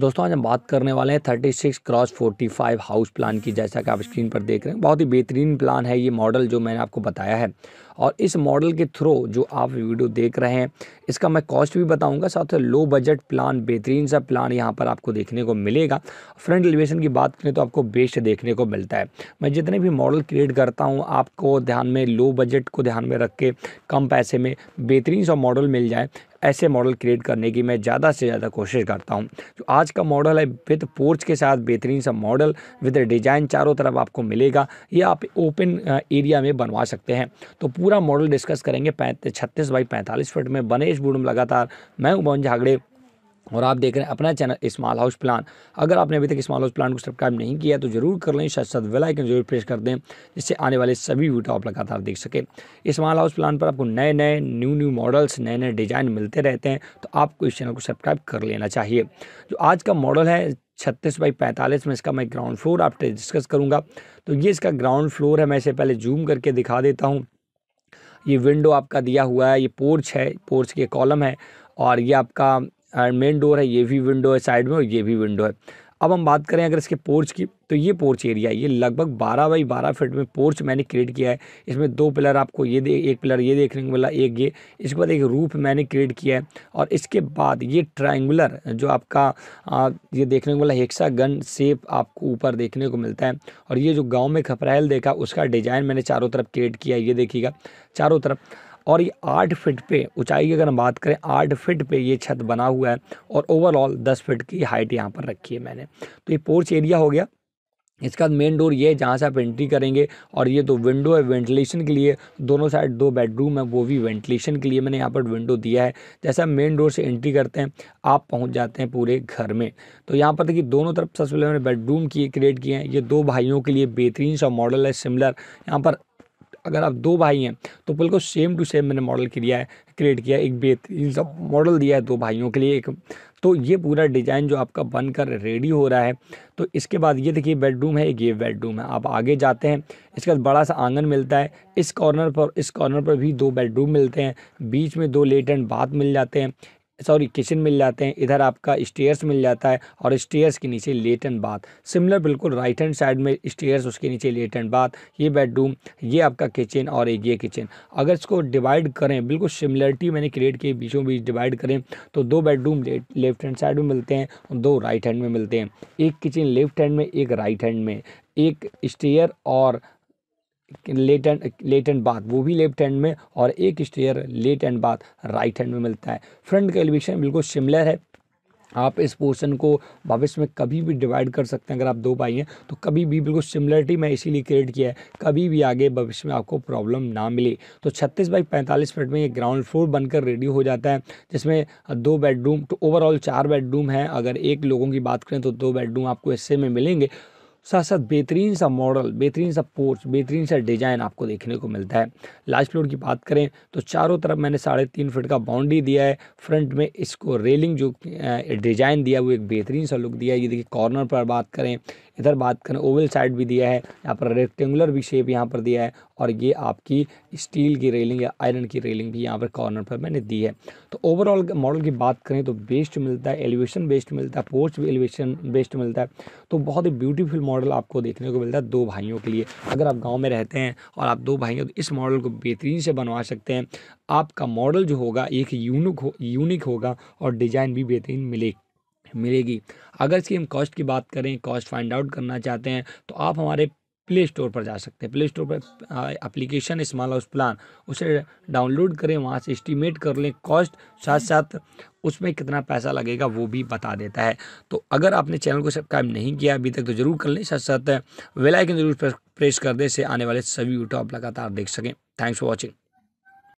दोस्तों आज हम बात करने वाले हैं 36 क्रॉस फोर्टी हाउस प्लान की जैसा कि आप स्क्रीन पर देख रहे हैं बहुत ही बेहतरीन प्लान है ये मॉडल जो मैंने आपको बताया है और इस मॉडल के थ्रू जो आप वीडियो देख रहे हैं इसका मैं कॉस्ट भी बताऊंगा साथ ही लो बजट प्लान बेहतरीन सा प्लान यहाँ पर आपको देखने को मिलेगा फ्रंट एलिवेशन की बात करें तो आपको बेस्ट देखने को मिलता है मैं जितने भी मॉडल क्रिएट करता हूँ आपको ध्यान में लो बजट को ध्यान में रख के कम पैसे में बेहतरीन सा मॉडल मिल जाए ऐसे मॉडल क्रिएट करने की मैं ज़्यादा से ज़्यादा कोशिश करता हूँ जो तो आज का मॉडल है विद पोर्च के साथ बेहतरीन सा मॉडल विद डिज़ाइन चारों तरफ आपको मिलेगा या आप ओपन एरिया में बनवा सकते हैं तो पूरा मॉडल डिस्कस करेंगे पैंतीस छत्तीस बाई पैंतालीस फिट में बनेश बुडम लगातार मैं उमन झागड़े और आप देख रहे हैं अपना चैनल स्मॉल हाउस प्लान अगर आपने अभी तक स्मॉल हाउस प्लान को सब्सक्राइब नहीं किया तो जरूर कर लें साथ साथ वेल आइकन जरूर प्रेस कर दें जिससे आने वाले सभी वीडियो आप लगातार देख सके स्मॉल हाउस प्लान पर आपको नए नए न्यू न्यू मॉडल्स नए नए डिज़ाइन मिलते रहते हैं तो आपको इस चैनल को सब्सक्राइब कर लेना चाहिए जो आज का मॉडल है छत्तीस बाई पैंतालीस में इसका मैं ग्राउंड फ्लोर आपसे डिस्कस करूँगा तो ये इसका ग्राउंड फ्लोर है मैं इसे पहले जूम करके दिखा देता हूँ ये विंडो आपका दिया हुआ है ये पोर्च है पोर्च के कॉलम है और ये आपका मेन डोर है ये भी विंडो है साइड में और ये भी विंडो है अब हम बात करें अगर इसके पोर्च की तो ये पोर्च एरिया ये लगभग 12 बाई 12 फीट में पोर्च मैंने क्रिएट किया है इसमें दो पिलर आपको ये दे एक पिलर ये देखने को मिला एक ये इसके बाद एक रूफ मैंने क्रिएट किया है और इसके बाद ये ट्रायंगुलर जो आपका आ, ये देखने को मिला हेक्सा गन सेप आपको ऊपर देखने को मिलता है और ये जो गाँव में खपराइल देखा उसका डिज़ाइन मैंने चारों तरफ क्रिएट किया है ये देखिएगा चारों तरफ और ये आठ फिट पे ऊंचाई की अगर हम बात करें आठ फिट पे ये छत बना हुआ है और ओवरऑल दस फिट की हाइट यहाँ पर रखी है मैंने तो ये पोर्च एरिया हो गया इसके बाद मेन डोर ये है जहाँ से आप एंट्री करेंगे और ये तो विंडो है वेंटिलेशन के लिए दोनों साइड दो बेडरूम है वो भी वेंटिलेशन के लिए मैंने यहाँ पर विंडो दिया है जैसे हम मेन डोर से एंट्री करते हैं आप पहुँच जाते हैं पूरे घर में तो यहाँ पर देखिए दोनों तरफ सबसे पहले मैंने बेडरूम किए क्रिएट किए हैं ये दो भाइयों के लिए बेहतरीन सा मॉडल है सिमिलर यहाँ पर अगर आप दो भाई हैं तो बिल्कुल सेम टू सेम मैंने मॉडल किया है क्रिएट किया एक बेहतरीन सा मॉडल दिया है दो भाइयों के लिए एक तो ये पूरा डिज़ाइन जो आपका बनकर रेडी हो रहा है तो इसके बाद ये देखिए बेडरूम है ये बेडरूम है आप आगे जाते हैं इसके बाद बड़ा सा आंगन मिलता है इस कॉर्नर पर इस कॉर्नर पर भी दो बेडरूम मिलते हैं बीच में दो लेट एंड बाथ मिल जाते हैं सॉरी किचन मिल जाते हैं इधर आपका स्टेयर्स मिल जाता है और स्टेयर्स के नीचे लेट एंड बाथ सिमिलर बिल्कुल राइट हैंड साइड में स्टेयर्स उसके नीचे लेट एंड बाथ ये बेडरूम ये आपका किचन और एक ये किचन अगर इसको डिवाइड करें बिल्कुल सिमिलरिटी मैंने क्रिएट की बीचों बीच डिवाइड करें तो दो बेडरूम लेफ्ट हैंड साइड में मिलते हैं और दो राइट हैंड में मिलते हैं एक किचन लेफ्ट हैंड में एक राइट हैंड में एक स्टेयर और lat and lat and bath वो भी लेफ्ट हैंड में और एक stair lat and bath right hand में मिलता है फ्रंट का एलिवेशन बिल्कुल सिमिलर है आप इस पोर्शन को भविष्य में कभी भी डिवाइड कर सकते हैं अगर आप दो भाई हैं तो कभी भी बिल्कुल सिमिलरिटी मैं इसीलिए क्रिएट किया है कभी भी आगे भविष्य में आपको प्रॉब्लम ना मिले तो छत्तीस बाई पैंतालीस फीट में ये ग्राउंड फ्लोर बनकर रेडी हो जाता है जिसमें दो बेडरूम तो ओवरऑल चार बेडरूम हैं अगर एक लोगों की बात करें तो दो बेडरूम आपको हिस्से में मिलेंगे साथ साथ बेहतरीन सा मॉडल बेहतरीन सा पोर्च बेहतरीन सा डिज़ाइन आपको देखने को मिलता है लास्ट फ्लोर की बात करें तो चारों तरफ मैंने साढ़े तीन फिट का बाउंड्री दिया है फ्रंट में इसको रेलिंग जो डिज़ाइन दिया वो एक बेहतरीन सा लुक दिया है ये देखिए कॉर्नर पर बात करें इधर बात करें ओवल साइड भी दिया है यहाँ पर रेक्टेंगुलर भी शेप यहाँ पर दिया है और ये आपकी स्टील की रेलिंग या आयरन की रेलिंग भी यहाँ पर कॉर्नर पर मैंने दी है तो ओवरऑल मॉडल की बात करें तो बेस्ट मिलता है एलिवेशन बेस्ट मिलता है पोस्ट एलिवेशन बेस्ट मिलता है तो बहुत ही ब्यूटीफुल मॉडल आपको देखने को मिलता है दो भाइयों के लिए अगर आप गाँव में रहते हैं और आप दो भाई हो तो इस मॉडल को बेहतरीन से बनवा सकते हैं आपका मॉडल जो होगा एक यूनिक हो यूनिक होगा और डिज़ाइन भी बेहतरीन मिलेगी मिलेगी अगर इसकी हम कॉस्ट की बात करें कॉस्ट फाइंड आउट करना चाहते हैं तो आप हमारे प्ले स्टोर पर जा सकते हैं प्ले स्टोर पर एप्लीकेशन स्मॉल हाउस प्लान उसे डाउनलोड करें वहाँ से इस्टीमेट कर लें कॉस्ट साथ साथ उसमें कितना पैसा लगेगा वो भी बता देता है तो अगर आपने चैनल को सब्सक्राइब नहीं किया अभी तक तो ज़रूर कर लें साथ साथ वेलाइकन जरूर प्रेस कर दें से आने वाले सभी यूट्यूब आप लगातार देख सकें थैंक्स फॉर वॉचिंग